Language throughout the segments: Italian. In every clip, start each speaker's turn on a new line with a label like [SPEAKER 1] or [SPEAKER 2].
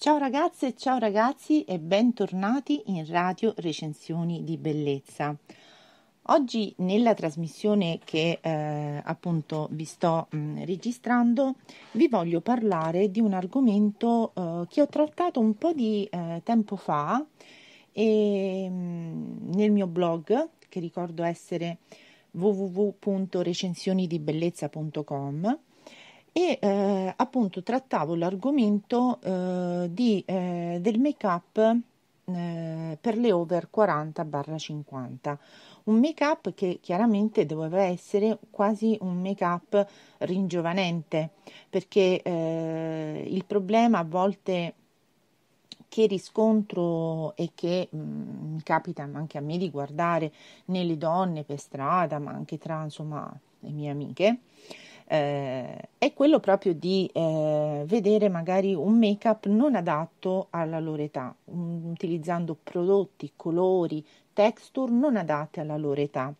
[SPEAKER 1] Ciao ragazze, ciao ragazzi e bentornati in Radio Recensioni di Bellezza. Oggi nella trasmissione che eh, appunto vi sto mh, mm, registrando vi voglio parlare di un argomento eh, che ho trattato un po' di eh, tempo fa e, mh, mm, nel mio blog che ricordo essere www.recensionidibellezza.com e eh, appunto trattavo l'argomento eh, di, eh, del make up eh, per le over 40-50, un make up che chiaramente doveva essere quasi un make up ringiovanente, perché eh, il problema a volte che riscontro e che mm, mi capita anche a me di guardare nelle donne per strada, ma anche tra insomma le mie amiche, eh, è quello proprio di eh, vedere magari un make-up non adatto alla loro età, um, utilizzando prodotti, colori, texture non adatte alla loro età.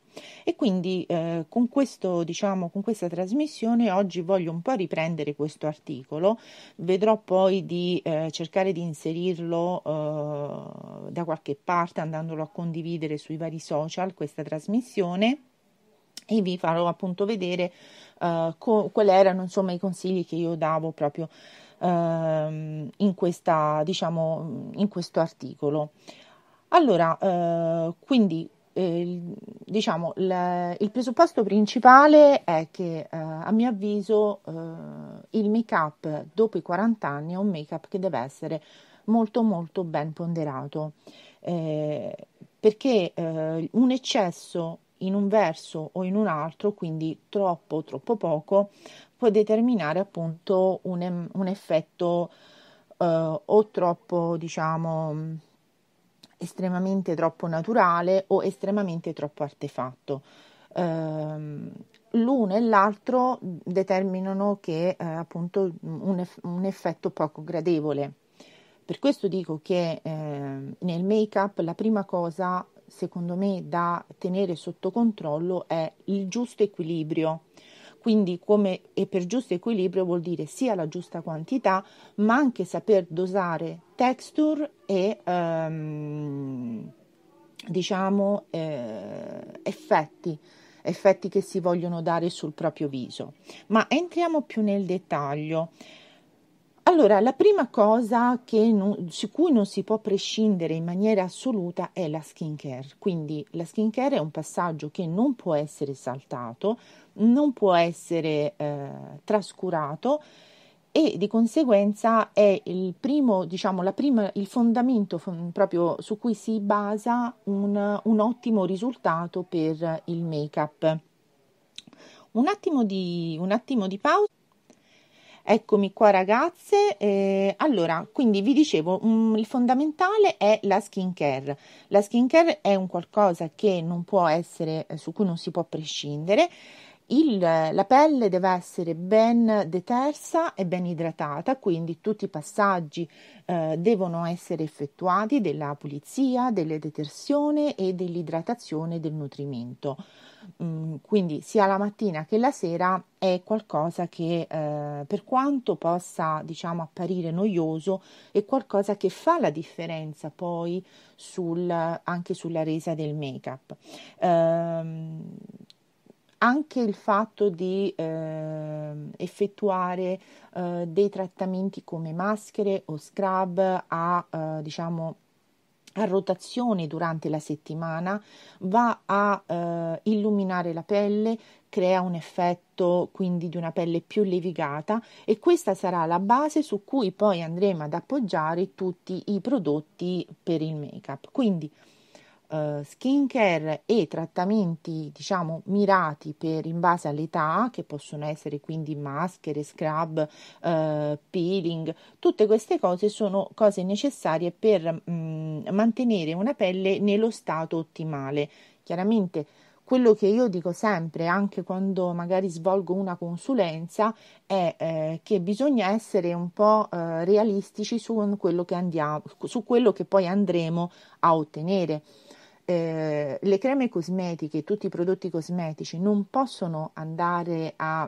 [SPEAKER 1] E quindi eh, con, questo, diciamo, con questa trasmissione oggi voglio un po' riprendere questo articolo, vedrò poi di eh, cercare di inserirlo eh, da qualche parte andandolo a condividere sui vari social questa trasmissione e vi farò appunto vedere eh, co- quali erano insomma i consigli che io davo proprio uh, in, questa, diciamo, in questo articolo. Allora, uh, quindi eh, diciamo l- il presupposto principale è che eh, a mio avviso il make up dopo i 40 anni è un make up che deve essere molto molto ben ponderato eh, perché eh, un eccesso in un verso o in un altro, quindi troppo o troppo poco, può determinare appunto un, un effetto eh, o troppo, diciamo, estremamente troppo naturale o estremamente troppo artefatto. Eh, l'uno e l'altro determinano che eh, appunto un, eff- un, effetto poco gradevole. Per questo dico che eh, nel make-up la prima cosa secondo me da tenere sotto controllo è il giusto equilibrio. Quindi come e per giusto equilibrio vuol dire sia la giusta quantità, ma anche saper dosare texture e ehm, diciamo eh, effetti effetti che si vogliono dare sul proprio viso. Ma entriamo più nel dettaglio. Allora, la prima cosa non, su cui non si può prescindere in maniera assoluta è la skin care. Quindi la skin care è un passaggio che non può essere saltato, non può essere eh, trascurato e di conseguenza è il primo, diciamo, la prima, il fondamento proprio su cui si basa un, un ottimo risultato per il make-up. Un attimo di, un attimo di pausa. Eccomi qua ragazze, eh, allora quindi vi dicevo mh, mm, il fondamentale è la skin care, la skin care è un qualcosa che non può essere, eh, su cui non si può prescindere, il, la pelle deve essere ben detersa e ben idratata, quindi tutti i passaggi eh, devono essere effettuati della pulizia, della detersione e dell'idratazione del nutrimento. Mm, quindi sia la mattina che la sera è qualcosa che eh, per quanto possa diciamo apparire noioso è qualcosa che fa la differenza poi sul, anche sulla resa del make up. Ehm, anche il fatto di eh, effettuare eh, dei trattamenti come maschere o scrub a eh, diciamo a rotazione durante la settimana va a eh, illuminare la pelle, crea un effetto quindi di una pelle più levigata e questa sarà la base su cui poi andremo ad appoggiare tutti i prodotti per il make up. Quindi eh, skincare e trattamenti, diciamo, mirati per in base all'età, che possono essere quindi maschere, scrub, eh, peeling, tutte queste cose sono cose necessarie per mh, mm, mantenere una pelle nello stato ottimale. Chiaramente quello che io dico sempre, anche quando magari svolgo una consulenza, è eh, che bisogna essere un po' eh, realistici su quello, che andiamo, su quello che poi andremo a ottenere. Eh, le creme cosmetiche, tutti i prodotti cosmetici non possono andare a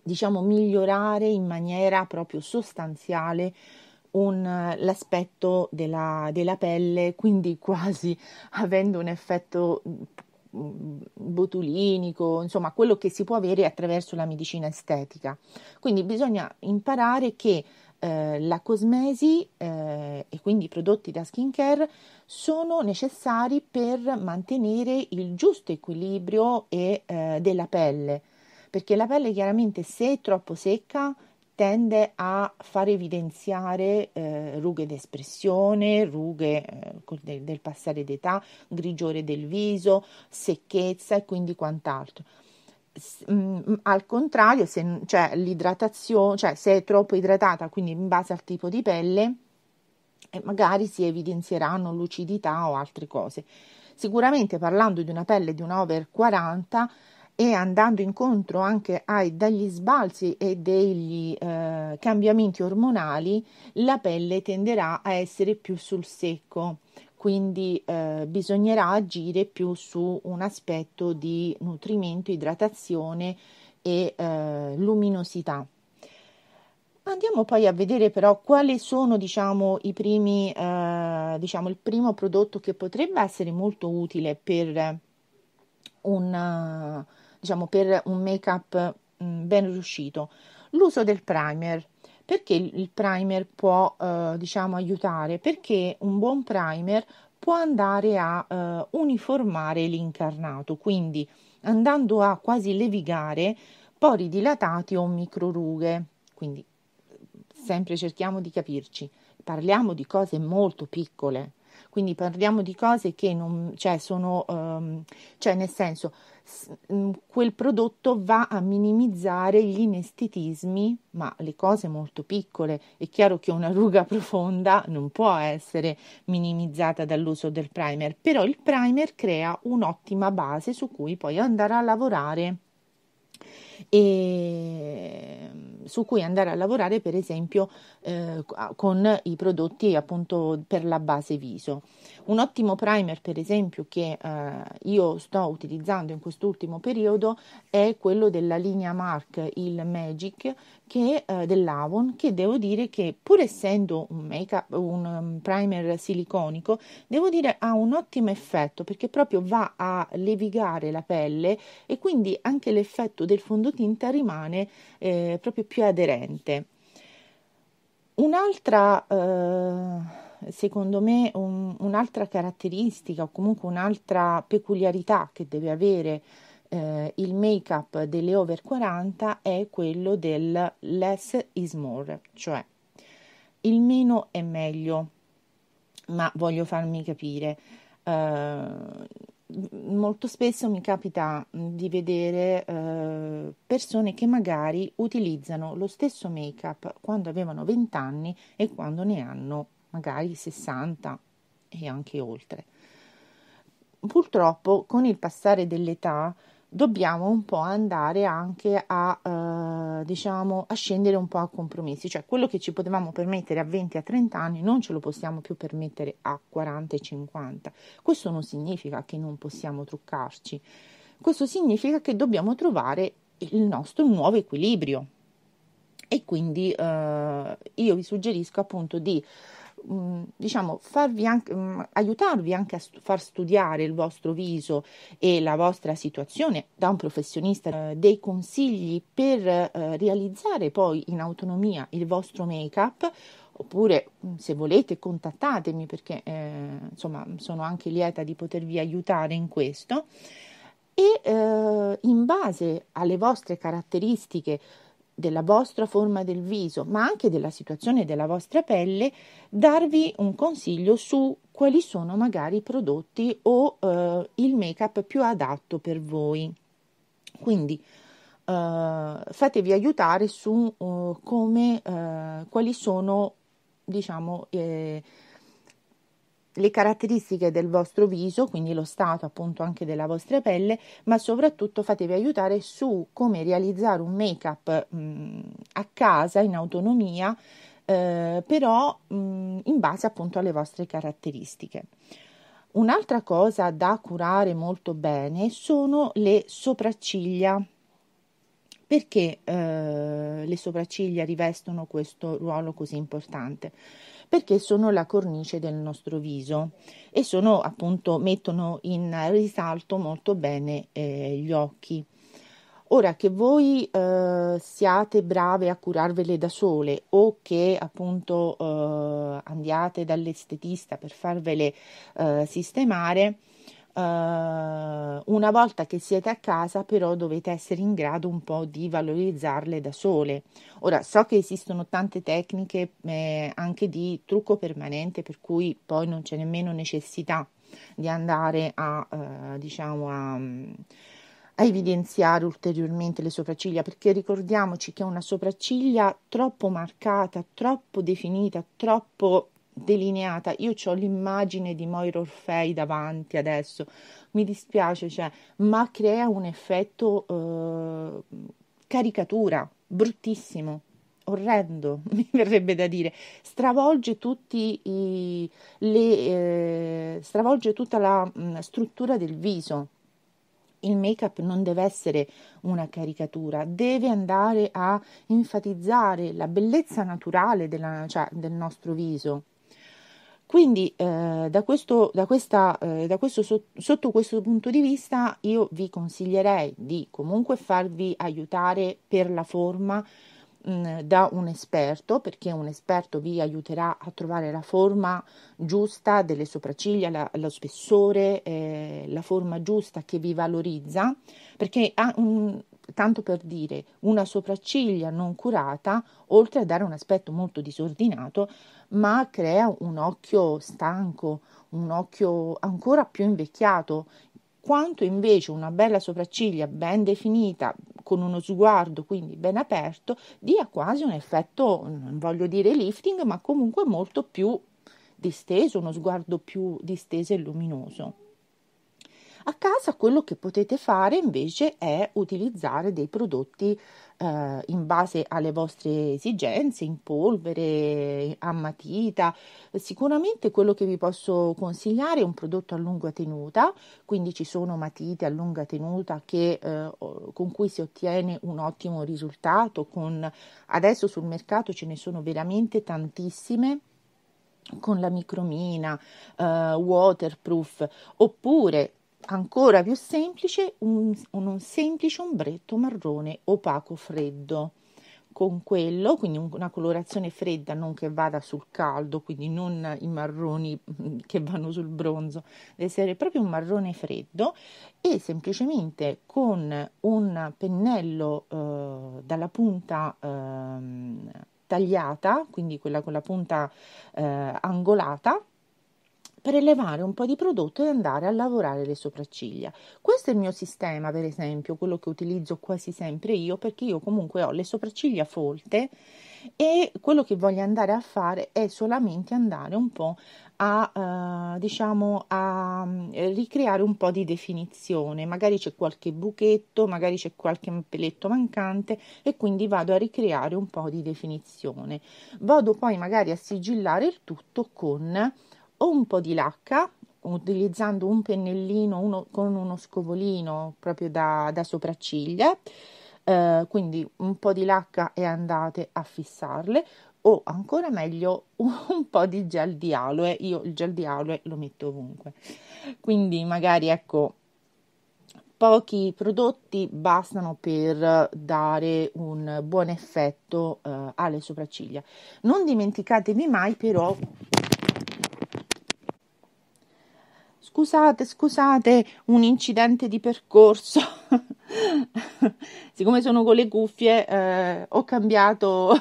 [SPEAKER 1] diciamo migliorare in maniera proprio sostanziale un, eh, l'aspetto della, della pelle, quindi quasi avendo un effetto mm, botulinico, insomma quello che si può avere attraverso la medicina estetica. Quindi bisogna imparare che eh, la cosmesi eh, e quindi i prodotti da skincare sono necessari per mantenere il giusto equilibrio e, eh, della pelle, perché la pelle chiaramente se è troppo secca tende a far evidenziare eh, rughe d'espressione, rughe eh, del, del passare d'età, grigiore del viso, secchezza e quindi quant'altro mm, al contrario, se, cioè, l'idratazione, cioè se è troppo idratata, quindi in base al tipo di pelle, e magari si evidenzieranno lucidità o altre cose. Sicuramente parlando di una pelle di un over 40 e andando incontro anche ai dagli sbalzi e degli eh, cambiamenti ormonali, la pelle tenderà a essere più sul secco, quindi eh, bisognerà agire più su un aspetto di nutrimento, idratazione e eh, luminosità. Andiamo poi a vedere però quali sono, diciamo, i primi, eh, diciamo, il primo prodotto che potrebbe essere molto utile per un, diciamo, per un make-up mh, mm, ben riuscito. L'uso del primer. Perché il primer può, eh, diciamo, aiutare? Perché un buon primer può andare a eh, uniformare l'incarnato, quindi andando a quasi levigare pori dilatati o microrughe. Quindi sempre cerchiamo di capirci, parliamo di cose molto piccole, quindi parliamo di cose che non, cioè sono, um, cioè nel senso, s- mm, quel prodotto va a minimizzare gli inestetismi, ma le cose molto piccole. È chiaro che una ruga profonda non può essere minimizzata dall'uso del primer, però il primer crea un'ottima base su cui poi andare a lavorare. E su cui andare a lavorare per esempio eh, con i prodotti appunto per la base viso. Un ottimo primer, per esempio, che eh, io sto utilizzando in quest'ultimo periodo è quello della linea Mark, il Magic, che, eh, dell'Avon, che devo dire che pur essendo un, make-up, un um, primer siliconico, devo dire ha un ottimo effetto perché proprio va a levigare la pelle e quindi anche l'effetto del fondotinta rimane eh, proprio più aderente. Un'altra... Eh secondo me, un, un'altra caratteristica o comunque un'altra peculiarità che deve avere eh, il make-up delle over 40 è quello del less is more, cioè il meno è meglio, ma voglio farmi capire. Eh, molto spesso mi capita di vedere eh, persone che magari utilizzano lo stesso make-up quando avevano 20 anni e quando ne hanno magari 60 e anche oltre. Purtroppo con il passare dell'età dobbiamo un po' andare anche a, eh, diciamo, a scendere un po' a compromessi, cioè quello che ci potevamo permettere a 20 a 30 anni non ce lo possiamo più permettere a 40 e 50. Questo non significa che non possiamo truccarci, questo significa che dobbiamo trovare il nostro nuovo equilibrio. E quindi eh, io vi suggerisco appunto di Mm, diciamo, farvi anche, mh, mm, aiutarvi anche a stu- far studiare il vostro viso e la vostra situazione da un professionista, eh, dei consigli per eh, realizzare poi in autonomia il vostro make-up oppure mm, se volete contattatemi perché eh, insomma sono anche lieta di potervi aiutare in questo e eh, in base alle vostre caratteristiche della vostra forma del viso, ma anche della situazione della vostra pelle, darvi un consiglio su quali sono magari i prodotti o eh, il make-up più adatto per voi. Quindi eh, fatevi aiutare su eh, come, eh, quali sono, diciamo, eh, le caratteristiche del vostro viso, quindi lo stato appunto anche della vostra pelle, ma soprattutto fatevi aiutare su come realizzare un make-up mm, a casa in autonomia, eh, però mh, mm, in base appunto alle vostre caratteristiche. Un'altra cosa da curare molto bene sono le sopracciglia perché eh, le sopracciglia rivestono questo ruolo così importante? Perché sono la cornice del nostro viso e sono, appunto, mettono in risalto molto bene eh, gli occhi. Ora che voi eh, siate brave a curarvele da sole o che appunto eh, andiate dall'estetista per farvele eh, sistemare, uh, una volta che siete a casa però dovete essere in grado un po' di valorizzarle da sole. Ora so che esistono tante tecniche eh, anche di trucco permanente per cui poi non c'è nemmeno necessità di andare a uh, diciamo a evidenziare ulteriormente le sopracciglia perché ricordiamoci che una sopracciglia troppo marcata, troppo definita, troppo delineata. Io ho l'immagine di Moira Orfei davanti adesso. Mi dispiace, cioè, ma crea un effetto eh, caricatura bruttissimo. Orrendo, mi verrebbe da dire, stravolge, tutti i, le, eh, stravolge tutta la mh, mm, struttura del viso. Il make-up non deve essere una caricatura, deve andare a enfatizzare la bellezza naturale della, cioè, del nostro viso. Quindi eh, da, questo, da, questa, eh, da questo, sotto questo punto di vista io vi consiglierei di comunque farvi aiutare per la forma mh, mm, da un esperto perché un esperto vi aiuterà a trovare la forma giusta delle sopracciglia, la, lo spessore, eh, la forma giusta che vi valorizza perché ah, un, tanto per dire una sopracciglia non curata, oltre a dare un aspetto molto disordinato, ma crea un occhio stanco, un occhio ancora più invecchiato, quanto invece una bella sopracciglia ben definita, con uno sguardo quindi ben aperto, dia quasi un effetto, non voglio dire lifting, ma comunque molto più disteso, uno sguardo più disteso e luminoso. A casa quello che potete fare invece è utilizzare dei prodotti eh, in base alle vostre esigenze, in polvere, a matita. Sicuramente quello che vi posso consigliare è un prodotto a lunga tenuta, quindi ci sono matite a lunga tenuta che, eh, con cui si ottiene un ottimo risultato. Con, adesso sul mercato ce ne sono veramente tantissime con la micromina, uh, waterproof, oppure ancora più semplice un, un, semplice ombretto marrone opaco freddo con quello quindi una colorazione fredda non che vada sul caldo quindi non i marroni mm, che vanno sul bronzo deve essere proprio un marrone freddo e semplicemente con un pennello eh, dalla punta eh, tagliata quindi quella con la punta eh, angolata per elevare un po' di prodotto e andare a lavorare le sopracciglia. Questo è il mio sistema, per esempio, quello che utilizzo quasi sempre io, perché io comunque ho le sopracciglia folte e quello che voglio andare a fare è solamente andare un po' a, eh, diciamo, a eh, ricreare un po' di definizione. Magari c'è qualche buchetto, magari c'è qualche peletto mancante e quindi vado a ricreare un po' di definizione. Vado poi magari a sigillare il tutto con un po' di lacca utilizzando un pennellino uno, con uno scovolino proprio da, da sopracciglia eh, quindi un po' di lacca e andate a fissarle o ancora meglio un po' di gel di aloe io il gel di aloe lo metto ovunque quindi magari ecco pochi prodotti bastano per dare un buon effetto eh, alle sopracciglia non dimenticatevi mai però Scusate, scusate, un incidente di percorso. Siccome sono con le cuffie, eh, ho cambiato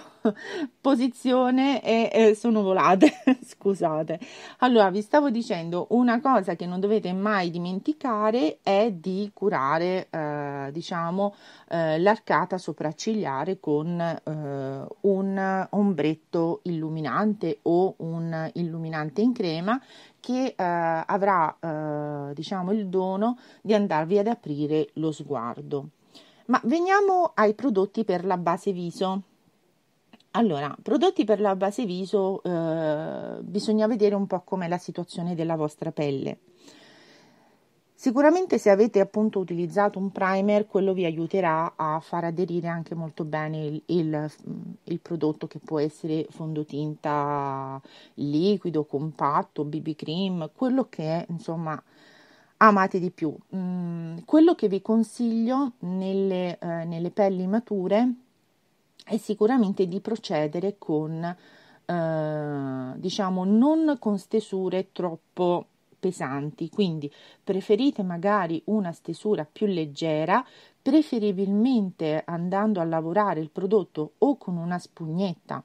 [SPEAKER 1] posizione e eh, sono volate. scusate. Allora, vi stavo dicendo una cosa che non dovete mai dimenticare è di curare, eh, diciamo, eh, l'arcata sopraccigliare con eh, un ombretto illuminante o un illuminante in crema che eh, avrà eh, diciamo il dono di andarvi ad aprire lo sguardo. Ma veniamo ai prodotti per la base viso. Allora, prodotti per la base viso, eh, bisogna vedere un po' com'è la situazione della vostra pelle. Sicuramente se avete appunto utilizzato un primer, quello vi aiuterà a far aderire anche molto bene il, il, mm, il prodotto che può essere fondotinta liquido, compatto, BB cream, quello che insomma amate di più. Mm, quello che vi consiglio nelle, eh, nelle, pelli mature è sicuramente di procedere con eh, diciamo non con stesure troppo pesanti, quindi preferite magari una stesura più leggera, preferibilmente andando a lavorare il prodotto o con una spugnetta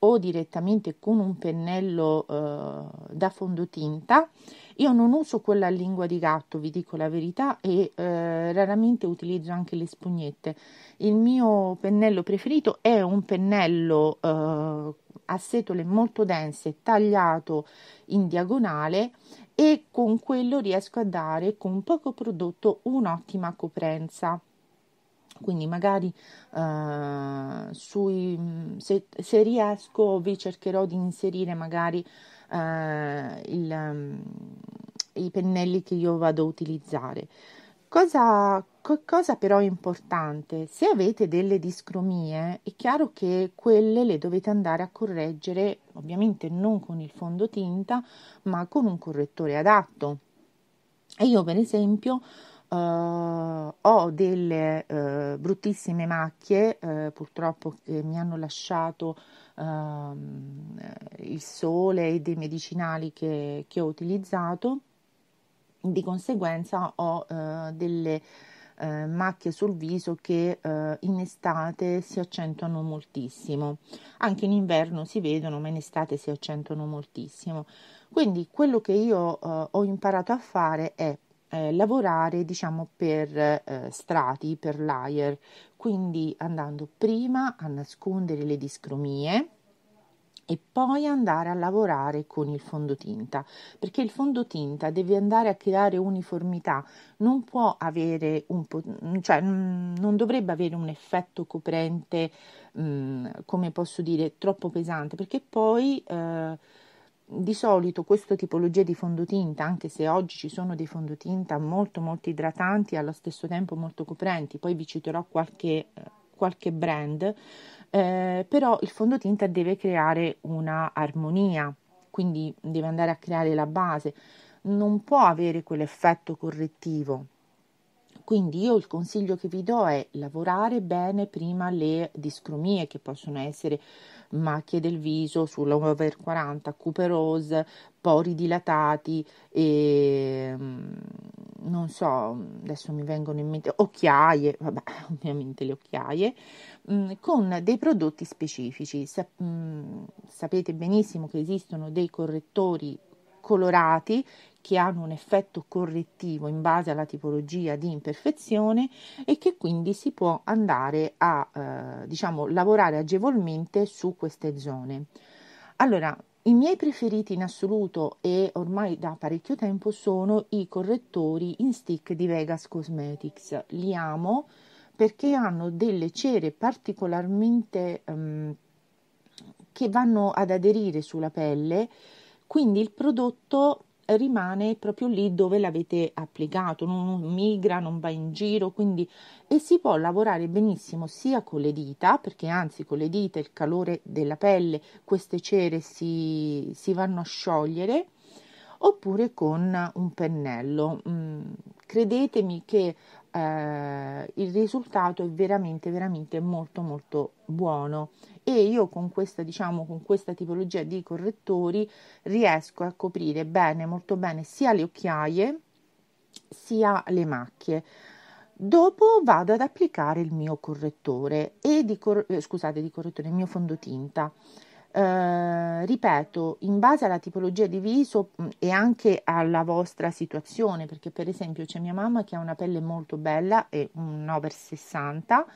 [SPEAKER 1] o direttamente con un pennello eh, da fondotinta. Io non uso quella lingua di gatto, vi dico la verità, e eh, raramente utilizzo anche le spugnette. Il mio pennello preferito è un pennello eh, a setole molto dense, tagliato in diagonale e con quello riesco a dare con poco prodotto un'ottima coprenza quindi magari uh, sui, se, se, riesco vi cercherò di inserire magari uh, il, um, i pennelli che io vado a utilizzare Cosa, cosa però è importante? Se avete delle discromie, è chiaro che quelle le dovete andare a correggere, ovviamente non con il fondotinta, ma con un correttore adatto. E io, per esempio, Uh, ho delle uh, bruttissime macchie, uh, purtroppo che mi hanno lasciato ehm, il sole e dei medicinali che, che ho utilizzato di conseguenza ho eh, delle eh, macchie sul viso che eh, in estate si accentuano moltissimo, anche in inverno si vedono, ma in estate si accentuano moltissimo. Quindi quello che io eh, ho imparato a fare è eh, lavorare diciamo per eh, strati, per layer, quindi andando prima a nascondere le discromie e poi andare a lavorare con il fondotinta perché il fondotinta deve andare a creare uniformità non può avere un po- cioè non dovrebbe avere un effetto coprente mh, mhmm, come posso dire troppo pesante perché poi eh, di solito questa tipologia di fondotinta, anche se oggi ci sono dei fondotinta molto molto idratanti e allo stesso tempo molto coprenti, poi vi citerò qualche, qualche brand, eh, però il fondotinta deve creare una armonia, quindi deve andare a creare la base, non può avere quell'effetto correttivo. Quindi io il consiglio che vi do è lavorare bene prima le discromie che possono essere macchie del viso sull'over 40, cuperose, pori dilatati e mm, non so, adesso mi vengono in mente occhiaie, vabbè, ovviamente le occhiaie, mh, mm, con dei prodotti specifici. Sa- mh, mm, sapete benissimo che esistono dei correttori colorati che hanno un effetto correttivo in base alla tipologia di imperfezione e che quindi si può andare a eh, diciamo lavorare agevolmente su queste zone. Allora, i miei preferiti in assoluto e ormai da parecchio tempo sono i correttori in stick di Vegas Cosmetics. Li amo perché hanno delle cere particolarmente um, che vanno ad aderire sulla pelle, quindi il prodotto rimane proprio lì dove l'avete applicato, non migra, non va in giro, quindi e si può lavorare benissimo sia con le dita, perché anzi con le dita il calore della pelle, queste cere si, si vanno a sciogliere, oppure con un pennello. Mm, credetemi che eh, il risultato è veramente veramente molto molto buono e io con questa diciamo con questa tipologia di correttori riesco a coprire bene molto bene sia le occhiaie sia le macchie Dopo vado ad applicare il mio correttore e di cor- eh, scusate, di correttore, il mio fondotinta. Eh, ripeto, in base alla tipologia di viso mm, e anche alla vostra situazione, perché per esempio c'è mia mamma che ha una pelle molto bella, è un over 60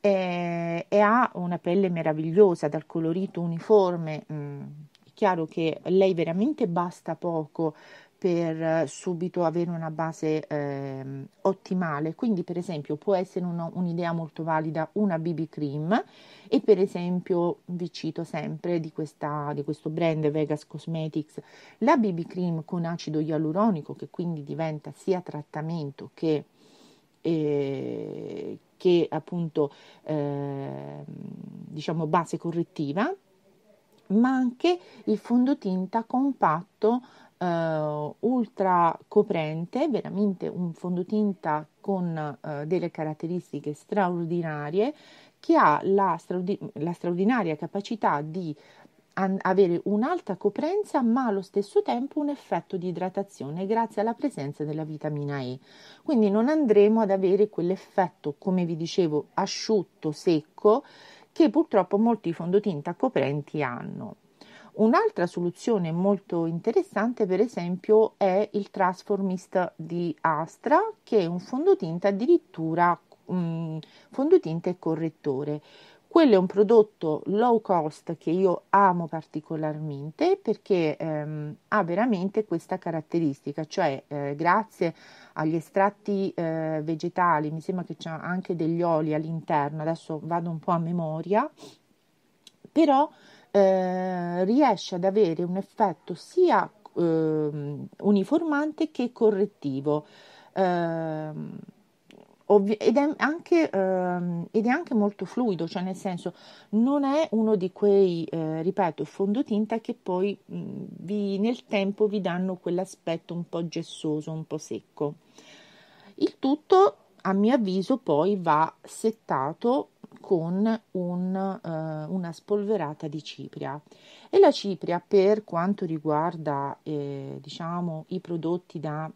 [SPEAKER 1] e, e ha una pelle meravigliosa dal colorito uniforme. Mm, è chiaro che lei veramente basta poco per eh, subito avere una base eh, ottimale. Quindi, per esempio, può essere uno, un'idea molto valida una BB cream e per esempio, vi cito sempre di, questa, di questo brand Vegas Cosmetics, la BB cream con acido ialuronico che quindi diventa sia trattamento che, eh, che appunto eh, diciamo base correttiva ma anche il fondotinta compatto uh, ultra coprente, veramente un fondotinta con uh, delle caratteristiche straordinarie che ha la, straudi- la straordinaria capacità di an- avere un'alta coprenza ma allo stesso tempo un effetto di idratazione grazie alla presenza della vitamina E. Quindi non andremo ad avere quell'effetto, come vi dicevo, asciutto, secco che purtroppo molti fondotinta coprenti hanno. Un'altra soluzione molto interessante per esempio è il Transformist di Astra che è un fondotinta addirittura mh, mm, fondotinta e correttore. Quello è un prodotto low cost che io amo particolarmente perché ehm, ha veramente questa caratteristica, cioè eh, grazie agli estratti eh, vegetali, mi sembra che c'è anche degli oli all'interno, adesso vado un po' a memoria, però eh, riesce ad avere un effetto sia eh, uniformante che correttivo. Eh, ovvi- ed, è anche, ehm, ed, è anche, molto fluido, cioè nel senso non è uno di quei, eh, ripeto, fondotinta che poi mh, mm, vi, nel tempo vi danno quell'aspetto un po' gessoso, un po' secco. Il tutto, a mio avviso, poi va settato con un, uh, una spolverata di cipria. E la cipria, per quanto riguarda eh, diciamo, i prodotti da,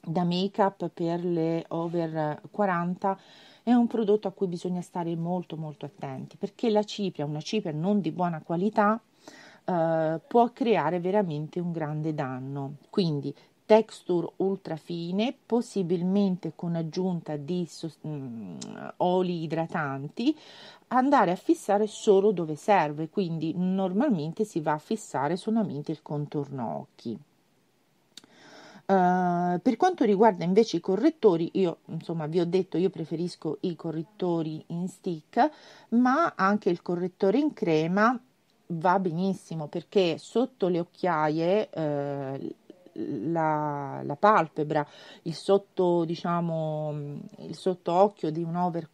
[SPEAKER 1] da make-up per le over 40, è un prodotto a cui bisogna stare molto molto attenti, perché la cipria, una cipria non di buona qualità, Uh, può creare veramente un grande danno. Quindi texture ultra fine, possibilmente con aggiunta di mm, oli idratanti, andare a fissare solo dove serve, quindi normalmente si va a fissare solamente il contorno occhi. Uh, per quanto riguarda invece i correttori, io insomma vi ho detto io preferisco i correttori in stick, ma anche il correttore in crema va benissimo perché sotto le occhiaie eh, la, la palpebra, il sotto, diciamo, il sotto occhio di un over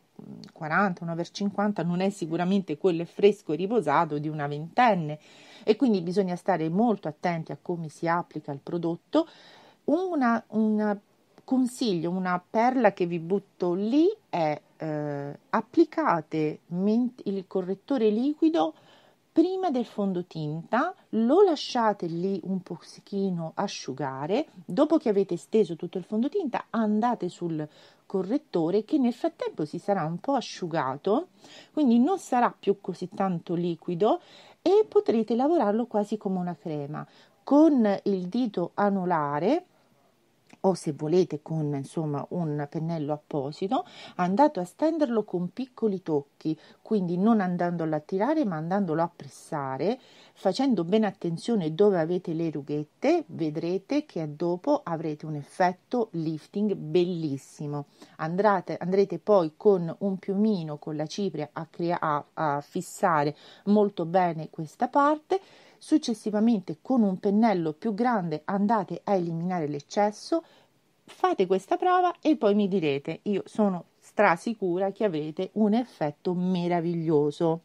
[SPEAKER 1] 40, un over 50 non è sicuramente quello fresco e riposato di una ventenne e quindi bisogna stare molto attenti a come si applica il prodotto. Una, una consiglio, una perla che vi butto lì è eh, applicate ment- il correttore liquido prima del fondotinta lo lasciate lì un pochino asciugare, dopo che avete steso tutto il fondotinta andate sul correttore che nel frattempo si sarà un po' asciugato, quindi non sarà più così tanto liquido e potrete lavorarlo quasi come una crema. Con il dito anulare o se volete con insomma un pennello apposito andate a stenderlo con piccoli tocchi quindi non andandolo a tirare ma andandolo a pressare facendo bene attenzione dove avete le rughette vedrete che dopo avrete un effetto lifting bellissimo Andrate, andrete poi con un piumino con la cipria a, crea- a, a fissare molto bene questa parte Successivamente con un pennello più grande andate a eliminare l'eccesso, fate questa prova e poi mi direte, io sono strasicura che avrete un effetto meraviglioso.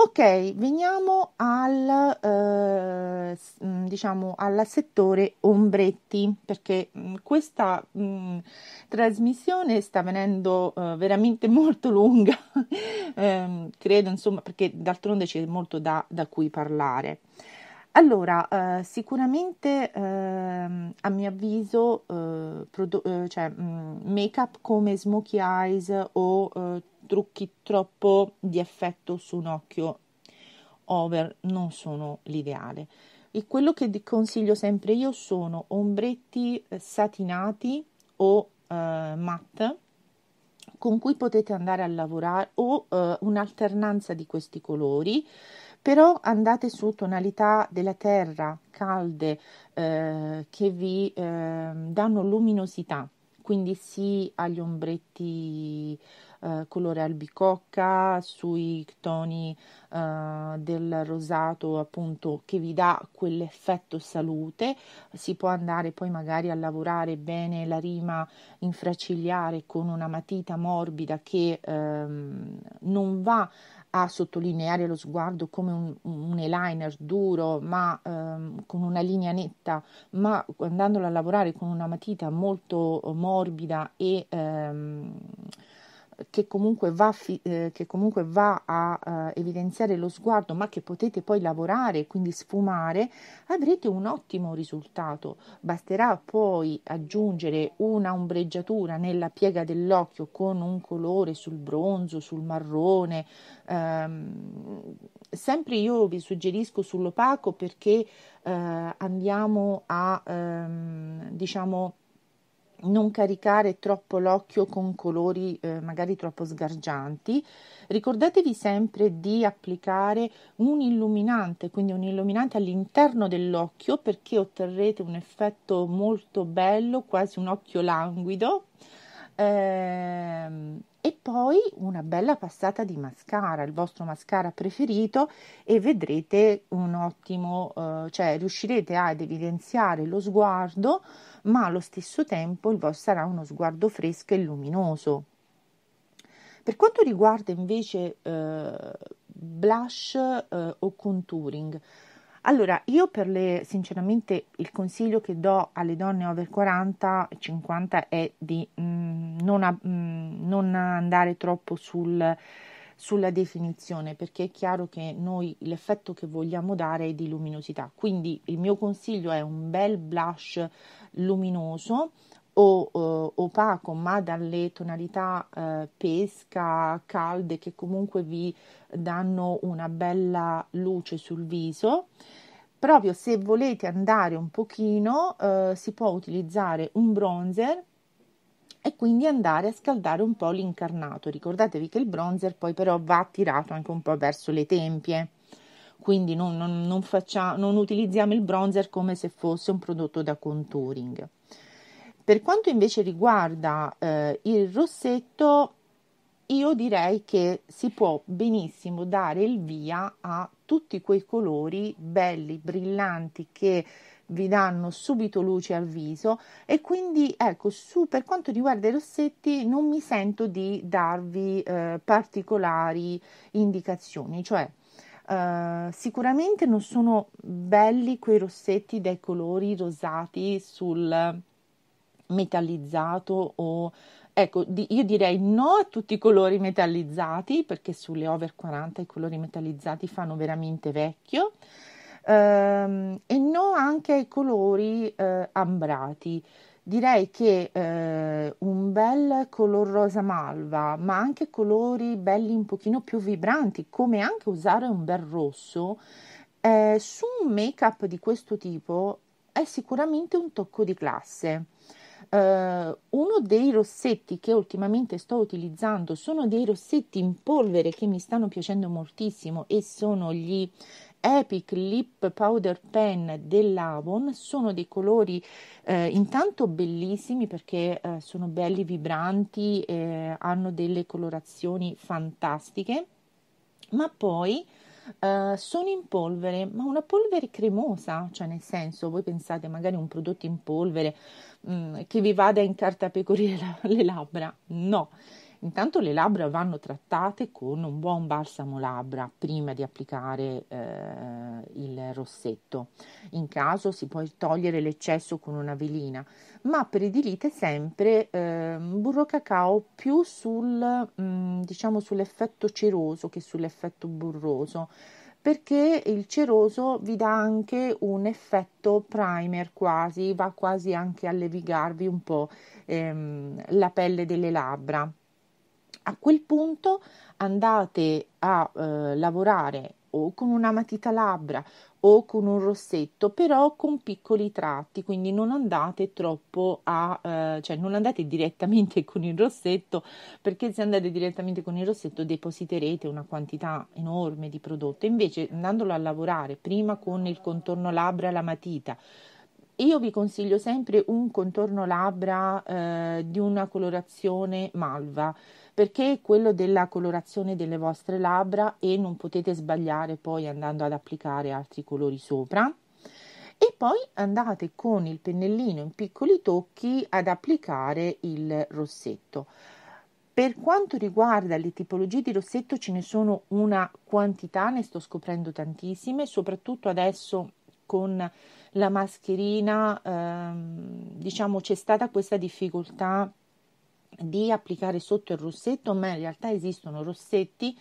[SPEAKER 1] Ok, veniamo al, eh, mm, diciamo, al settore ombretti, perché mm, questa mh, mm, trasmissione sta venendo eh, veramente molto lunga, eh, credo, insomma, perché d'altronde c'è molto da, da cui parlare. Allora, eh, sicuramente eh, a mio avviso, eh, produ- eh, cioè, mh, make-up come smokey eyes o eh, trucchi troppo di effetto su un occhio over non sono l'ideale. E quello che consiglio sempre io sono ombretti eh, satinati o eh, matte con cui potete andare a lavorare o eh, un'alternanza di questi colori, però andate su tonalità della terra calde eh, che vi ehm, danno luminosità, quindi sì agli ombretti eh, colore albicocca, sui toni eh, del rosato appunto che vi dà quell'effetto salute, si può andare poi magari a lavorare bene la rima infracigliare con una matita morbida che ehm, non va a sottolineare lo sguardo come un, un eyeliner duro ma ehm, con una linea netta ma andandola a lavorare con una matita molto morbida e ehm, che comunque va, eh, che comunque va a eh, evidenziare lo sguardo, ma che potete poi lavorare e quindi sfumare, avrete un ottimo risultato. Basterà poi aggiungere una ombreggiatura nella piega dell'occhio con un colore sul bronzo, sul marrone. Ehm, sempre io vi suggerisco sull'opaco perché eh, andiamo a ehm, diciamo non caricare troppo l'occhio con colori eh, magari troppo sgargianti. Ricordatevi sempre di applicare un illuminante, quindi un illuminante all'interno dell'occhio perché otterrete un effetto molto bello, quasi un occhio languido. Ehm, e poi una bella passata di mascara, il vostro mascara preferito e vedrete un ottimo, eh, cioè riuscirete ad evidenziare lo sguardo ma allo stesso tempo il vostro sarà uno sguardo fresco e luminoso. Per quanto riguarda invece eh, blush eh, o contouring, allora io per le sinceramente il consiglio che do alle donne over 40 50 è di mh, mm, non, a, mh, mm, non, andare troppo sul sulla definizione perché è chiaro che noi l'effetto che vogliamo dare è di luminosità quindi il mio consiglio è un bel blush luminoso o eh, opaco, ma dalle tonalità eh, pesca, calde, che comunque vi danno una bella luce sul viso. Proprio se volete andare un pochino, eh, si può utilizzare un bronzer e quindi andare a scaldare un po' l'incarnato. Ricordatevi che il bronzer poi però va tirato anche un po' verso le tempie quindi non, non, non, faccia, non utilizziamo il bronzer come se fosse un prodotto da contouring. Per quanto invece riguarda eh, il rossetto, io direi che si può benissimo dare il via a tutti quei colori belli, brillanti che vi danno subito luce al viso e quindi ecco su per quanto riguarda i rossetti non mi sento di darvi eh, particolari indicazioni cioè eh, sicuramente non sono belli quei rossetti dai colori rosati sul metallizzato o ecco di, io direi no a tutti i colori metallizzati perché sulle over 40 i colori metallizzati fanno veramente vecchio uh, e no anche ai colori uh, ambrati Direi che eh, un bel color rosa malva, ma anche colori belli un pochino più vibranti, come anche usare un bel rosso, eh, su un make-up di questo tipo è sicuramente un tocco di classe. Uh, uno dei rossetti che ultimamente sto utilizzando sono dei rossetti in polvere che mi stanno piacendo moltissimo e sono gli Epic Lip Powder Pen dell'Avon sono dei colori eh, intanto bellissimi perché eh, sono belli vibranti eh, hanno delle colorazioni fantastiche ma poi Uh, sono in polvere, ma una polvere cremosa, cioè nel senso voi pensate magari un prodotto in polvere mh, mm, che vi vada a incartapecorire la, le labbra, no, Intanto le labbra vanno trattate con un buon balsamo labbra prima di applicare eh, il rossetto. In caso si può togliere l'eccesso con una velina, ma predilite sempre eh, burro cacao più sul, mh, mm, diciamo sull'effetto ceroso che sull'effetto burroso perché il ceroso vi dà anche un effetto primer quasi, va quasi anche a levigarvi un po' ehm, la pelle delle labbra. A quel punto andate a eh, lavorare o con una matita labbra o con un rossetto, però con piccoli tratti, quindi non andate troppo a eh, cioè non andate direttamente con il rossetto, perché se andate direttamente con il rossetto depositerete una quantità enorme di prodotto. Invece andandolo a lavorare prima con il contorno labbra e la matita io vi consiglio sempre un contorno labbra eh, di una colorazione malva perché è quello della colorazione delle vostre labbra e non potete sbagliare poi andando ad applicare altri colori sopra. E poi andate con il pennellino in piccoli tocchi ad applicare il rossetto. Per quanto riguarda le tipologie di rossetto ce ne sono una quantità, ne sto scoprendo tantissime, soprattutto adesso con la mascherina, ehm, diciamo c'è stata questa difficoltà di applicare sotto il rossetto, ma in realtà esistono rossetti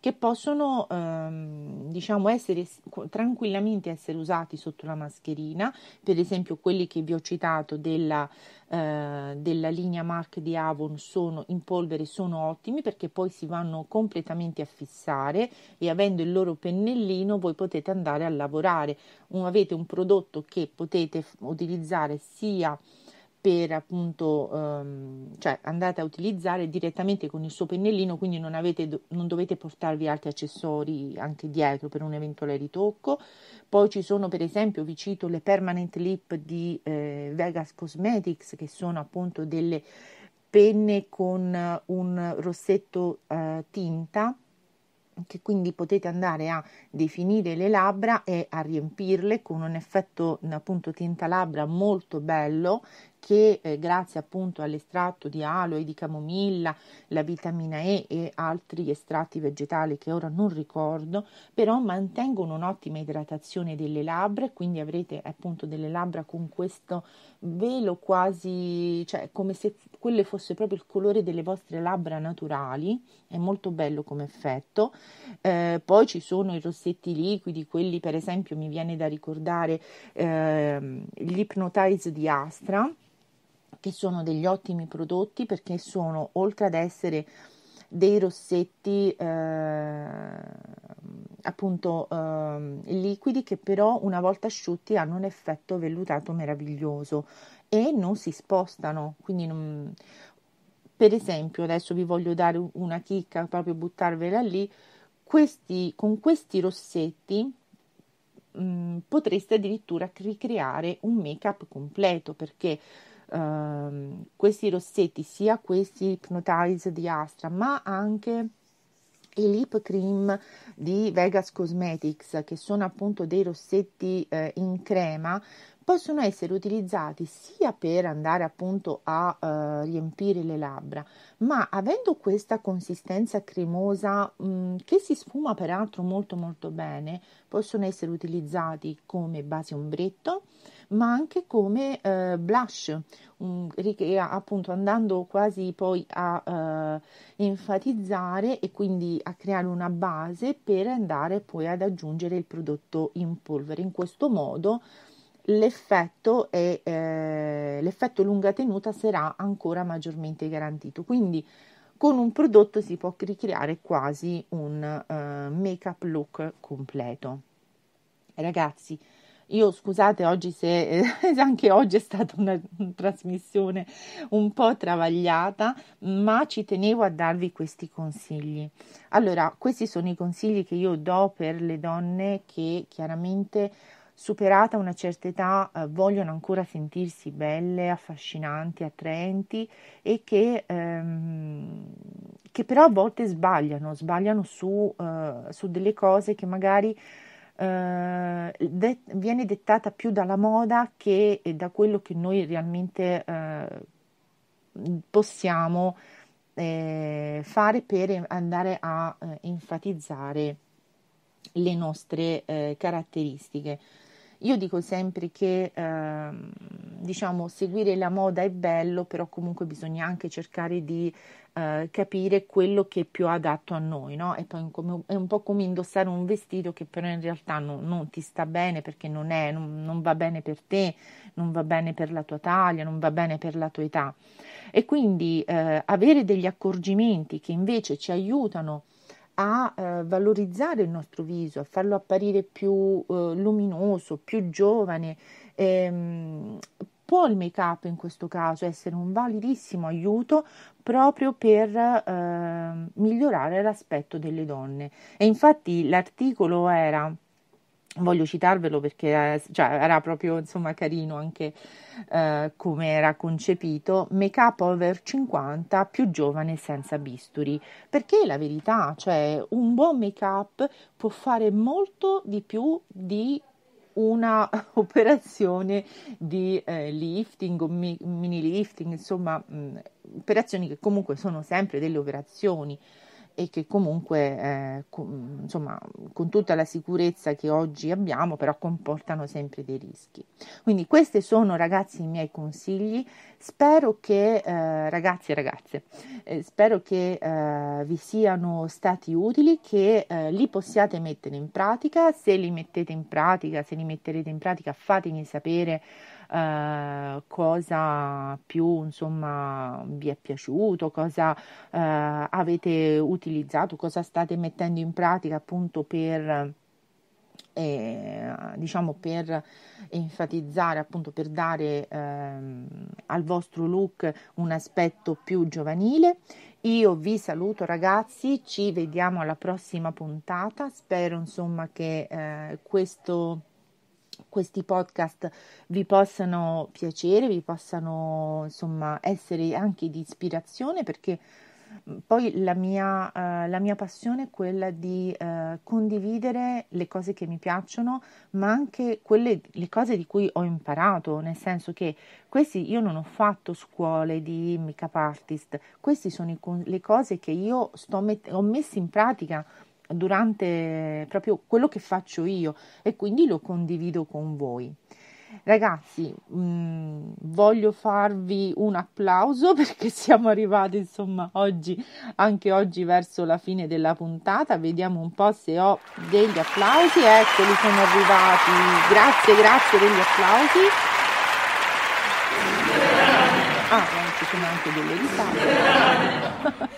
[SPEAKER 1] che possono ehm, diciamo essere tranquillamente essere usati sotto la mascherina, per esempio quelli che vi ho citato della, eh, della linea MAC di Avon sono in polvere sono ottimi perché poi si vanno completamente a fissare e avendo il loro pennellino voi potete andare a lavorare, un, avete un prodotto che potete utilizzare sia per appunto ehm, cioè andate a utilizzare direttamente con il suo pennellino, quindi non, avete, non dovete portarvi altri accessori anche dietro per un eventuale ritocco. Poi ci sono per esempio, vi cito le permanent lip di eh, Vegas Cosmetics che sono appunto delle penne con un rossetto eh, tinta che quindi potete andare a definire le labbra e a riempirle con un effetto appunto tinta labbra molto bello che eh, grazie appunto all'estratto di aloe, di camomilla, la vitamina E e altri estratti vegetali che ora non ricordo, però mantengono un'ottima idratazione delle labbra, quindi avrete appunto delle labbra con questo velo quasi, cioè come se quelle fosse proprio il colore delle vostre labbra naturali, è molto bello come effetto. Eh, poi ci sono i rossetti liquidi, quelli per esempio mi viene da ricordare eh, l'ipnotize di Astra che sono degli ottimi prodotti perché sono oltre ad essere dei rossetti eh, appunto eh, liquidi che però una volta asciutti hanno un effetto vellutato meraviglioso e non si spostano quindi non... per esempio adesso vi voglio dare una chicca proprio buttarvela lì questi, con questi rossetti mh, mhmm, potreste addirittura ricreare un make up completo perché uh, questi rossetti, sia questi Hypnotize di Astra, ma anche i lip cream di Vegas Cosmetics, che sono appunto dei rossetti eh, in crema, possono essere utilizzati sia per andare appunto a eh, riempire le labbra, ma avendo questa consistenza cremosa mh, mm, che si sfuma peraltro molto molto bene, possono essere utilizzati come base ombretto ma anche come eh, blush, um, appunto andando quasi poi a eh, enfatizzare e quindi a creare una base per andare poi ad aggiungere il prodotto in polvere. In questo modo l'effetto, è, eh, l'effetto lunga tenuta sarà ancora maggiormente garantito. Quindi con un prodotto si può ricreare quasi un uh, eh, make up look completo. Ragazzi, io scusate oggi eh, se anche oggi è stata una trasmissione un po' travagliata, ma ci tenevo a darvi questi consigli. Allora, questi sono i consigli che io do per le donne che chiaramente superata una certa età eh, vogliono ancora sentirsi belle, affascinanti, attraenti e che, ehm, che però a volte sbagliano, sbagliano su, eh, su delle cose che magari eh, de- viene dettata più dalla moda che eh, da quello che noi realmente eh, possiamo eh, fare per andare a eh, enfatizzare le nostre eh, caratteristiche. Io dico sempre che eh, diciamo, seguire la moda è bello, però comunque bisogna anche cercare di eh, capire quello che è più adatto a noi, no? È, come, è, un po' come indossare un vestito che però in realtà no, non ti sta bene perché non, è, non, non va bene per te, non va bene per la tua taglia, non va bene per la tua età. E quindi eh, avere degli accorgimenti che invece ci aiutano a a eh, valorizzare il nostro viso, a farlo apparire più eh, luminoso, più giovane. Ehm, può il make up in questo caso essere un validissimo aiuto proprio per eh, migliorare l'aspetto delle donne. E infatti l'articolo era voglio citarvelo perché cioè, era proprio insomma, carino anche eh, come era concepito, make up over 50 più giovane senza bisturi, perché la verità, cioè un buon make up può fare molto di più di una operazione di eh, lifting o mi- mini lifting, insomma mh, mm, operazioni che comunque sono sempre delle operazioni e che comunque eh, con, insomma, con tutta la sicurezza che oggi abbiamo però comportano sempre dei rischi. Quindi questi sono ragazzi i miei consigli, spero che eh, ragazzi e ragazze, eh, spero che eh, vi siano stati utili, che eh, li possiate mettere in pratica, se li mettete in pratica, se li metterete in pratica fatemi sapere eh, cosa più insomma vi è piaciuto, cosa eh, avete utilizzato, cosa state mettendo in pratica appunto per eh, diciamo per enfatizzare appunto per dare ehm, al vostro look un aspetto più giovanile io vi saluto ragazzi, ci vediamo alla prossima puntata. Spero insomma che eh, questo questi podcast vi possano piacere, vi possano insomma essere anche di ispirazione perché mm, poi la mia, uh, la mia passione è quella di uh, condividere le cose che mi piacciono, ma anche quelle, le cose di cui ho imparato, nel senso che questi io non ho fatto scuole di make artist, queste sono i, le cose che io met- ho messo in pratica durante proprio quello che faccio io e quindi lo condivido con voi. Ragazzi, mh, mm, voglio farvi un applauso perché siamo arrivati, insomma, oggi, anche oggi verso la fine della puntata. Vediamo un po' se ho degli applausi. Eccoli, sono arrivati. Grazie, grazie degli applausi. Ah, ci sono anche delle risate.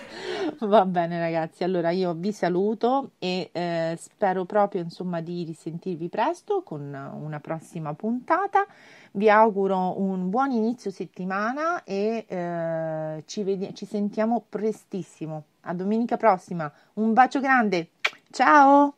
[SPEAKER 1] Va bene ragazzi, allora io vi saluto e eh, spero proprio insomma di risentirvi presto con una prossima puntata. Vi auguro un buon inizio settimana e eh, ci, ved- ci sentiamo prestissimo. A domenica prossima. Un bacio grande. Ciao!